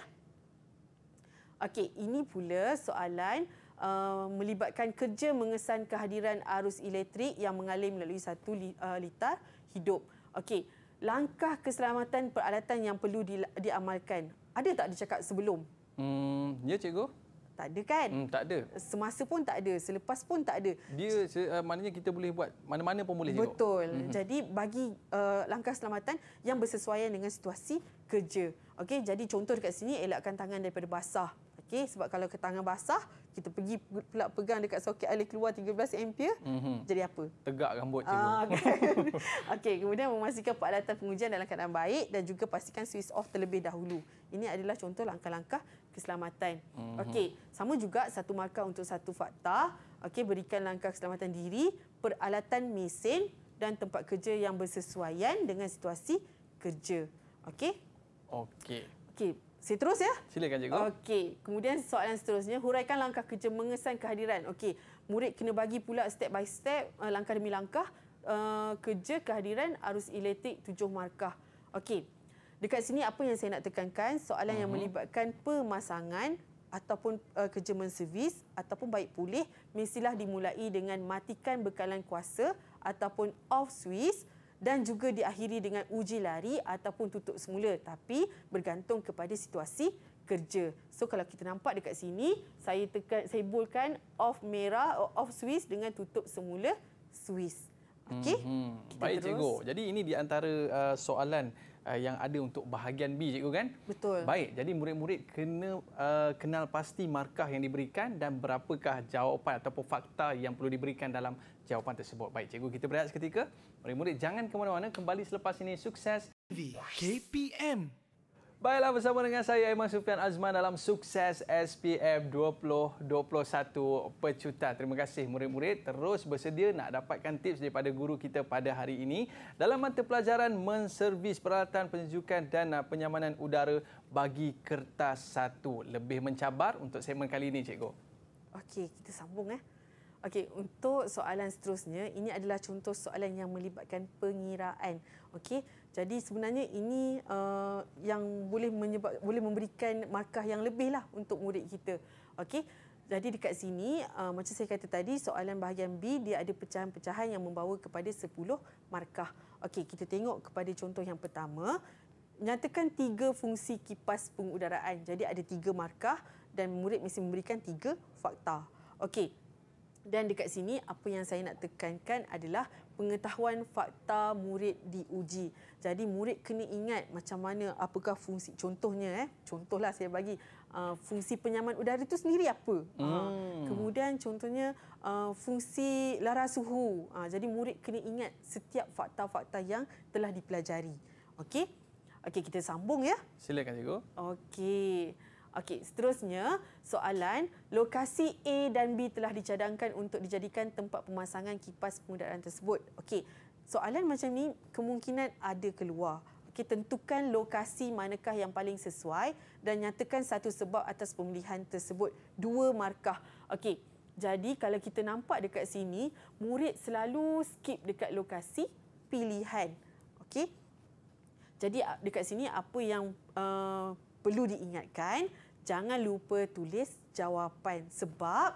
Okey, ini pula soalan uh, melibatkan kerja mengesan kehadiran arus elektrik yang mengalir melalui satu uh, litar hidup. Okey, langkah keselamatan peralatan yang perlu di, diamalkan. Ada tak dicakap sebelum? Hmm, ya cikgu. Tak ada kan? Hmm, tak ada. Semasa pun tak ada, selepas pun tak ada. Dia uh, maknanya kita boleh buat mana-mana pun boleh Betul. cikgu. Betul. Hmm. Jadi bagi uh, langkah keselamatan yang bersesuaian dengan situasi kerja. Okey, jadi contoh dekat sini elakkan tangan daripada basah Okey sebab kalau ke tangan basah kita pergi pula pegang dekat soket air keluar 13 ampere mm-hmm. jadi apa? Tegak rambut cikgu. Ah, okay. okay, kemudian memastikan peralatan pengujian dalam keadaan baik dan juga pastikan switch off terlebih dahulu. Ini adalah contoh langkah-langkah keselamatan. Mm-hmm. Okey, sama juga satu markah untuk satu fakta. Okey, berikan langkah keselamatan diri, peralatan mesin dan tempat kerja yang bersesuaian dengan situasi kerja. Okey? Okey. Okey, saya terus ya. Silakan cikgu. Okey, kemudian soalan seterusnya, huraikan langkah kerja mengesan kehadiran. Okey, murid kena bagi pula step by step, eh, langkah demi langkah uh, kerja kehadiran arus elektrik tujuh markah. Okey. Dekat sini apa yang saya nak tekankan, soalan uh-huh. yang mhm. melibatkan pemasangan ataupun uh, kerja menservis ataupun baik pulih mestilah dimulai dengan matikan bekalan kuasa ataupun off switch dan juga diakhiri dengan uji lari ataupun tutup semula tapi bergantung kepada situasi kerja. So kalau kita nampak dekat sini, saya tekan saya bulkan off merah oh, off Swiss dengan tutup semula Swiss. Okey. Hmm, hmm. Baik terus. cikgu. Jadi ini di antara uh, soalan uh, yang ada untuk bahagian B cikgu kan? Betul. Baik, jadi murid-murid kena uh, kenal pasti markah yang diberikan dan berapakah jawapan ataupun fakta yang perlu diberikan dalam jawapan tersebut. Baik cikgu, kita berehat seketika. Murid-murid jangan ke mana-mana, kembali selepas ini sukses. KPM. Baiklah bersama dengan saya Aiman Sufian Azman dalam sukses SPM 2021 pecutan. Terima kasih murid-murid terus bersedia nak dapatkan tips daripada guru kita pada hari ini dalam mata pelajaran menservis peralatan penunjukan dan ah, penyamanan udara bagi kertas satu. Lebih mencabar untuk segmen kali ini, cikgu. Okey, kita sambung eh. Okey, untuk soalan seterusnya, ini adalah contoh soalan yang melibatkan pengiraan. Okey, jadi sebenarnya ini uh, yang boleh menyebab boleh memberikan markah yang lebih lah untuk murid kita. Okey. Jadi dekat sini uh, macam saya kata tadi soalan bahagian B dia ada pecahan-pecahan yang membawa kepada 10 markah. Okey, kita tengok kepada contoh yang pertama. Nyatakan tiga fungsi kipas pengudaraan. Jadi ada tiga markah dan murid mesti memberikan tiga fakta. Okey, dan dekat sini apa yang saya nak tekankan adalah pengetahuan fakta murid diuji. Jadi murid kena ingat macam mana apakah fungsi contohnya eh contohlah saya bagi uh, fungsi penyaman udara itu sendiri apa. Ah, hmm. Uh, kemudian contohnya uh, fungsi laras suhu. Uh, jadi murid kena ingat setiap fakta-fakta yang telah dipelajari. Okey? Okey kita sambung ya. Silakan cikgu. Okey. Okey, seterusnya soalan lokasi A dan B telah dicadangkan untuk dijadikan tempat pemasangan kipas pengudaraan tersebut. Okey, soalan macam ni kemungkinan ada keluar. Okey, tentukan lokasi manakah yang paling sesuai dan nyatakan satu sebab atas pemilihan tersebut. Dua markah. Okey, jadi kalau kita nampak dekat sini, murid selalu skip dekat lokasi pilihan. Okey. Jadi dekat sini apa yang uh, perlu diingatkan, jangan lupa tulis jawapan sebab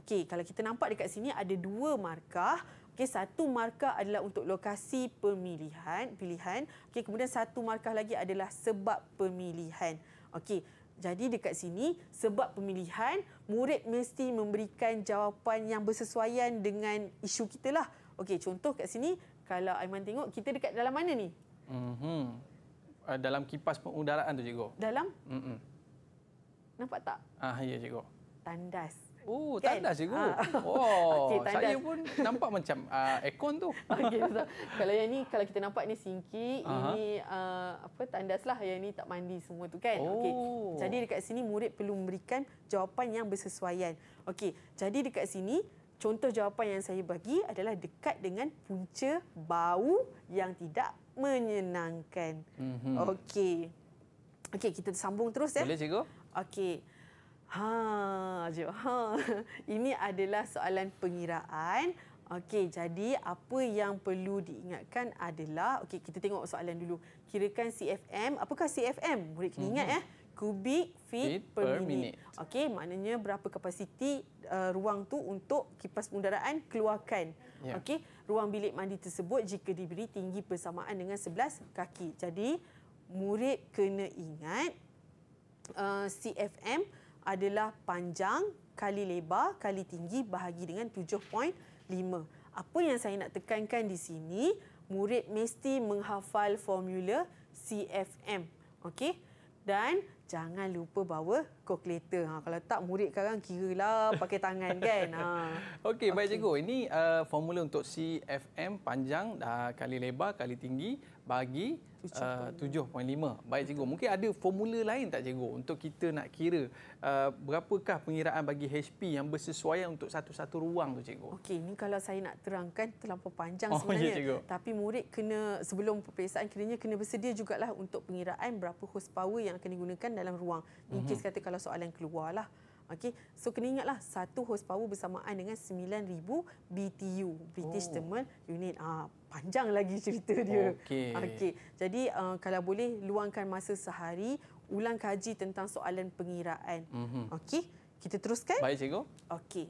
okey kalau kita nampak dekat sini ada dua markah okey satu markah adalah untuk lokasi pemilihan pilihan okey kemudian satu markah lagi adalah sebab pemilihan okey jadi dekat sini sebab pemilihan murid mesti memberikan jawapan yang bersesuaian dengan isu kita lah okey contoh kat sini kalau Aiman tengok kita dekat dalam mana ni mm hmm dalam kipas pengudaraan tu cikgu dalam mm-hmm. Nampak tak? Ah ya cikgu. Tandas. Oh, kan? tandas cikgu. Ah. Wow, oh, okay, tandas. saya pun nampak macam uh, aircon tu. Okay, so, kalau yang ni, kalau kita nampak ni singki, uh-huh. ini uh, apa tandas lah yang ni tak mandi semua tu kan. Oh. Okay. Jadi dekat sini murid perlu memberikan jawapan yang bersesuaian. Okey, jadi dekat sini contoh jawapan yang saya bagi adalah dekat dengan punca bau yang tidak menyenangkan. Mm-hmm. Okey. Okey, kita sambung terus ya. Boleh cikgu. Okey. Ha, Azib. Ha. Ini adalah soalan pengiraan. Okey, jadi apa yang perlu diingatkan adalah, okey kita tengok soalan dulu. Kirakan CFM, apakah CFM? Murid kena ingat mm-hmm. eh. Kubik feet per, per minute. minute. Okey, maknanya berapa kapasiti uh, ruang tu untuk kipas pengudaraan keluarkan. Yeah. Okey, ruang bilik mandi tersebut jika diberi tinggi persamaan dengan 11 kaki. Jadi, murid kena ingat Eh, CFM adalah panjang kali lebar kali tinggi bahagi dengan 7.5. Apa yang saya nak tekankan di sini, murid mesti menghafal formula CFM. Okey? Dan jangan lupa bawa kalkulator. Ha, kalau tak, murid sekarang kira pakai tangan kan. Ha. Okey, okay. baik cikgu. Ini uh, formula untuk CFM panjang uh, kali lebar kali tinggi bagi 7.5. Uh, 7.5. Baik cikgu, mungkin ada formula lain tak cikgu untuk kita nak kira uh, berapakah pengiraan bagi HP yang bersesuaian untuk satu-satu ruang tu cikgu? Okey, ini kalau saya nak terangkan terlalu panjang sebenarnya. Oh, ya, Tapi murid kena sebelum peperiksaan kiranya kena bersedia jugalah untuk pengiraan berapa horsepower yang akan digunakan dalam ruang. Mungkin mm-hmm. kata kalau soalan keluarlah. Okey, so kena ingatlah satu horsepower bersamaan dengan 9000 BTU, British oh. Thermal Unit. Ah, panjang lagi cerita dia. Okey. Okay. Jadi uh, kalau boleh luangkan masa sehari ulang kaji tentang soalan pengiraan. Mm-hmm. Okey. Kita teruskan? Baik cikgu. Okey.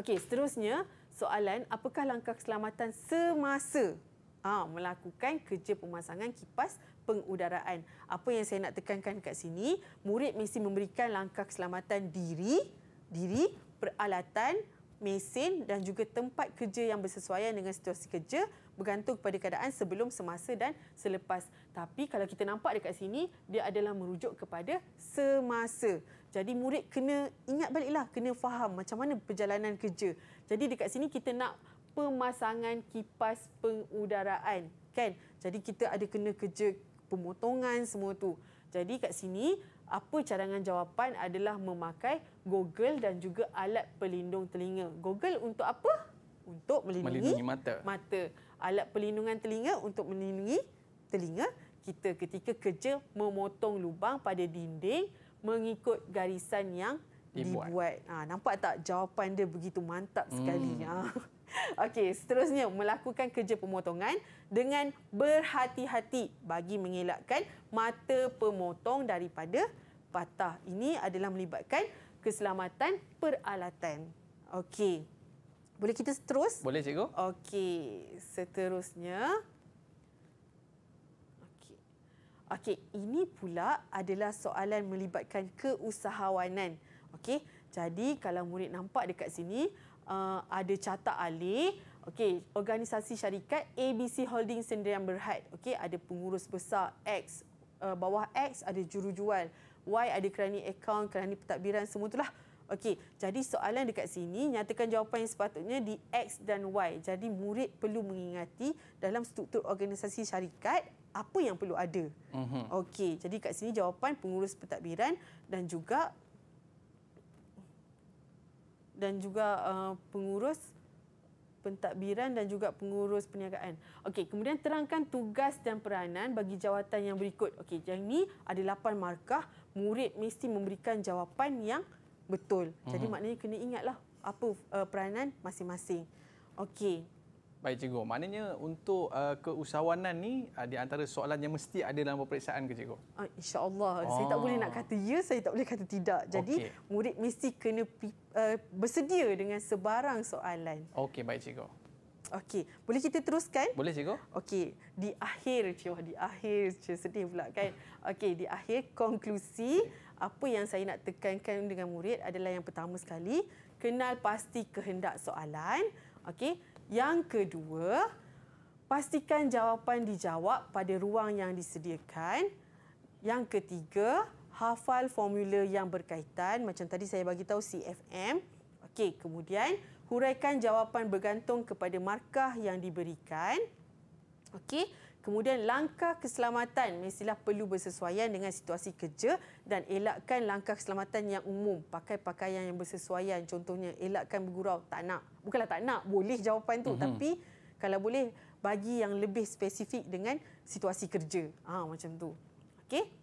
Okey, seterusnya soalan apakah langkah keselamatan semasa ha, melakukan kerja pemasangan kipas pengudaraan. Apa yang saya nak tekankan kat sini, murid mesti memberikan langkah keselamatan diri, diri, peralatan mesin dan juga tempat kerja yang bersesuaian dengan situasi kerja bergantung kepada keadaan sebelum, semasa dan selepas. Tapi kalau kita nampak dekat sini, dia adalah merujuk kepada semasa. Jadi murid kena ingat baliklah, kena faham macam mana perjalanan kerja. Jadi dekat sini kita nak pemasangan kipas pengudaraan. Kan? Jadi kita ada kena kerja pemotongan semua tu. Jadi kat sini apa cadangan jawapan adalah memakai google dan juga alat pelindung telinga. Google untuk apa? Untuk melindungi, melindungi mata. mata. Alat pelindungan telinga untuk melindungi telinga kita ketika kerja memotong lubang pada dinding mengikut garisan yang dibuat. dibuat. Ha, nampak tak jawapan dia begitu mantap hmm. sekali. Ha. Okey, seterusnya melakukan kerja pemotongan dengan berhati-hati bagi mengelakkan mata pemotong daripada patah. Ini adalah melibatkan keselamatan peralatan. Okey. Boleh kita terus? Boleh cikgu. Okey, seterusnya Okey. Okey, ini pula adalah soalan melibatkan keusahawanan. Okey. Jadi kalau murid nampak dekat sini, uh, ada catat ahli okey organisasi syarikat ABC Holding sendiri yang berhad okey ada pengurus besar X uh, bawah X ada juru jual Y ada kerani akaun kerani pentadbiran semua itulah okey jadi soalan dekat sini nyatakan jawapan yang sepatutnya di X dan Y jadi murid perlu mengingati dalam struktur organisasi syarikat apa yang perlu ada. Mm-hmm. Okey, jadi kat sini jawapan pengurus pentadbiran dan juga dan juga uh, pengurus pentadbiran dan juga pengurus perniagaan. Okey, kemudian terangkan tugas dan peranan bagi jawatan yang berikut. Okey, yang ini ada lapan markah. Murid mesti memberikan jawapan yang betul. Hmm. Jadi mhm. maknanya kena ingatlah apa uh, peranan masing-masing. Okey. Baik cikgu. Maknanya untuk uh, keusahawanan ni uh, di antara soalan yang mesti ada dalam peperiksaan ke cikgu? Uh, InsyaAllah. Oh. Saya tak boleh nak ah. kata ya, saya tak boleh kata tidak. Jadi okay. murid mesti kena prepare uh, bersedia dengan sebarang soalan. Okey, baik cikgu. Okey, boleh kita teruskan? Boleh cikgu. Okey, di akhir cikgu, di akhir cikgu sedih pula kan. Okey, di akhir konklusi apa yang saya nak tekankan dengan murid adalah yang pertama sekali, kenal pasti kehendak soalan. Okey, yang kedua, pastikan jawapan dijawab pada ruang yang disediakan. Yang ketiga, hafal formula yang berkaitan macam tadi saya bagi tahu CFM. Okey, kemudian huraikan jawapan bergantung kepada markah yang diberikan. Okey, kemudian langkah keselamatan mestilah perlu bersesuaian dengan situasi kerja dan elakkan langkah keselamatan yang umum. Pakai pakaian yang bersesuaian, contohnya elakkan bergurau, tak nak. Bukanlah tak nak, boleh jawapan tu mm-hmm. tapi kalau boleh bagi yang lebih spesifik dengan situasi kerja. Ah ha, macam tu. Okey.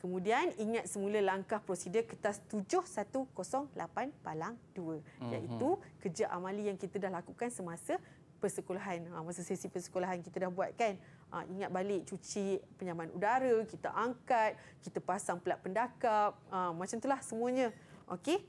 Kemudian ingat semula langkah prosedur kertas 7108 palang 2 mhm. iaitu mm-hmm. kerja amali yang kita dah lakukan semasa persekolahan ha, masa sesi persekolahan kita dah buat kan ha, ingat balik cuci penyaman udara kita angkat kita pasang pelat pendakap ha, macam itulah semuanya okey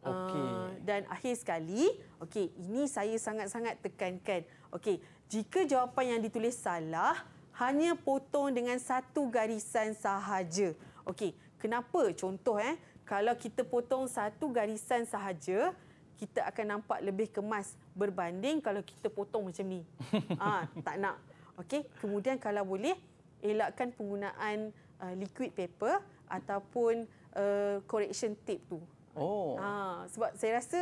okey dan akhir sekali okay, ini saya sangat-sangat tekankan okay, jika jawapan yang ditulis salah hanya potong dengan satu garisan sahaja. Okey, kenapa? Contoh eh, kalau kita potong satu garisan sahaja, kita akan nampak lebih kemas berbanding kalau kita potong macam ni. Ah, ha, tak nak. Okey, kemudian kalau boleh elakkan penggunaan uh, liquid paper ataupun uh, correction tape tu. Oh. Ha, sebab saya rasa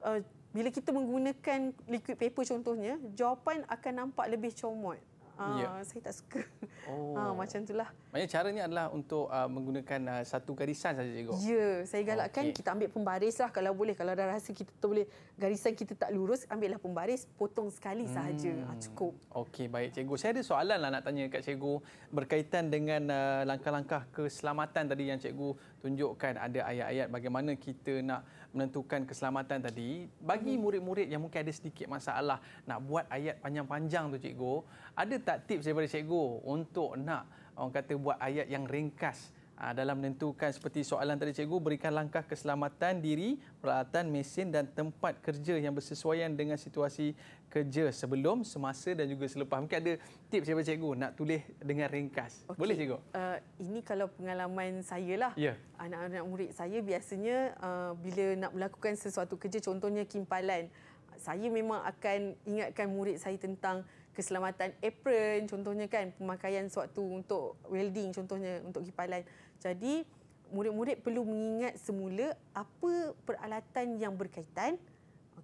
uh, bila kita menggunakan liquid paper contohnya, jawapan akan nampak lebih comot yeah. Ya. saya tak suka. Oh. Ah, macam itulah. Maksudnya caranya adalah untuk uh, menggunakan uh, satu garisan saja cikgu. Ya, saya galakkan okay. kita ambil pembaris lah kalau boleh kalau dah rasa kita tak boleh garisan kita tak lurus, ambillah pembaris, potong sekali hmm. sahaja. Hmm. Ah, cukup. Okey, baik cikgu. Saya ada soalan lah nak tanya dekat cikgu berkaitan dengan uh, langkah-langkah keselamatan tadi yang cikgu tunjukkan ada ayat-ayat bagaimana kita nak menentukan keselamatan tadi bagi hmm. murid-murid yang mungkin ada sedikit masalah nak buat ayat panjang-panjang tu cikgu ada tak tips daripada cikgu untuk nak orang kata buat ayat yang ringkas Ah, dalam menentukan seperti soalan tadi cikgu berikan langkah keselamatan diri peralatan mesin dan tempat kerja yang bersesuaian dengan situasi kerja sebelum semasa dan juga selepas mungkin ada tips daripada cikgu nak tulis dengan ringkas okay. boleh cikgu uh, ini kalau pengalaman saya lah yeah. anak-anak murid saya biasanya uh, bila nak melakukan sesuatu kerja contohnya kimpalan saya memang akan ingatkan murid saya tentang keselamatan apron contohnya kan pemakaian sewaktu untuk welding contohnya untuk kipalan jadi murid-murid perlu mengingat semula apa peralatan yang berkaitan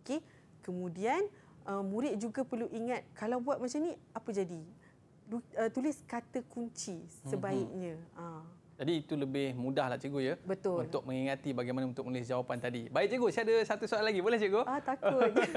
okey kemudian eh, murid juga perlu ingat kalau buat macam ni apa jadi eh, tulis kata kunci mhm. sebaiknya mm-hmm. Jadi itu lebih mudah lah cikgu ya. Betul. Untuk mengingati bagaimana untuk menulis jawapan tadi. Baik cikgu, saya ada satu soalan lagi. Boleh cikgu? Ah, takut.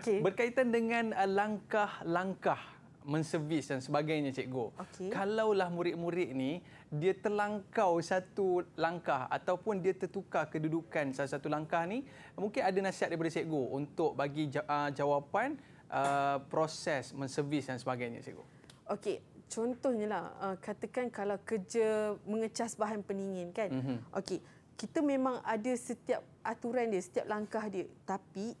Okay. Berkaitan dengan eh, langkah-langkah menservis dan sebagainya cikgu. Okay. Kalaulah murid-murid ni dia terlangkau satu langkah ataupun dia tertukar kedudukan salah satu langkah ni, mungkin ada nasihat daripada cikgu untuk bagi ah, jawapan uh, proses menservis dan sebagainya cikgu. Okey, contohnya lah uh, katakan kalau kerja mengecas bahan peningin kan mm-hmm. okey kita memang ada setiap aturan dia setiap langkah dia tapi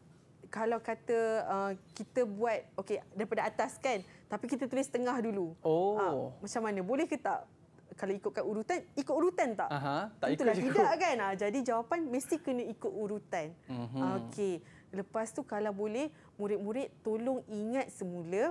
kalau kata uh, kita buat okey daripada atas kan tapi kita tulis tengah dulu oh uh, macam mana boleh ke tak kalau ikutkan urutan ikut urutan tak aha tak Itulah ikut lah, tidak kan uh, jadi jawapan mesti kena ikut urutan mm-hmm. okey lepas tu kalau boleh murid-murid tolong ingat semula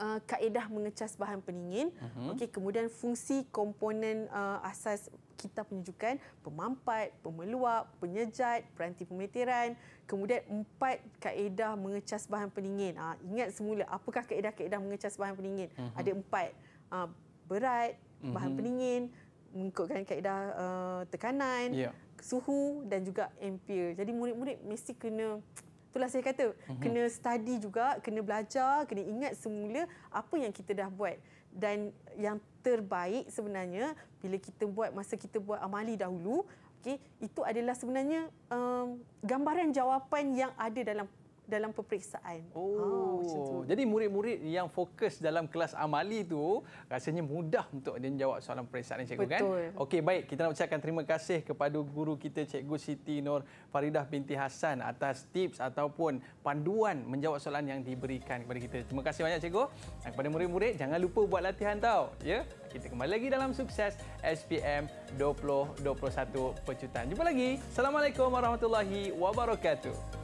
uh, kaedah mengecas bahan pendingin uh-huh. Mhm. okey kemudian fungsi komponen uh, asas kita tunjukkan. pemampat pemeluap penyejat peranti pemeteran kemudian empat kaedah mengecas bahan pendingin uh, ah, ingat semula apakah kaedah-kaedah mengecas bahan pendingin uh-huh. Mhm. ada empat uh, berat mhm. bahan uh-huh. pendingin mengikutkan kaedah uh, tekanan yeah. suhu dan juga ampere jadi murid-murid mesti kena Itulah saya kata, mm-hmm. kena study juga, kena belajar, kena ingat semula apa yang kita dah buat. Dan yang terbaik sebenarnya bila kita buat masa kita buat amali dahulu, okay itu adalah sebenarnya um, gambaran jawapan yang ada dalam dalam peperiksaan. Oh, oh jadi murid-murid yang fokus dalam kelas amali tu rasanya mudah untuk dia menjawab soalan peperiksaan cikgu kan? Betul. kan? Okey baik, kita nak ucapkan terima kasih kepada guru kita Cikgu Siti Nur Faridah binti Hasan atas tips ataupun panduan menjawab soalan yang diberikan kepada kita. Terima kasih banyak cikgu. Dan kepada murid-murid jangan lupa buat latihan tau. Ya. Kita kembali lagi dalam sukses SPM 2021 pecutan. Jumpa lagi. Assalamualaikum warahmatullahi wabarakatuh.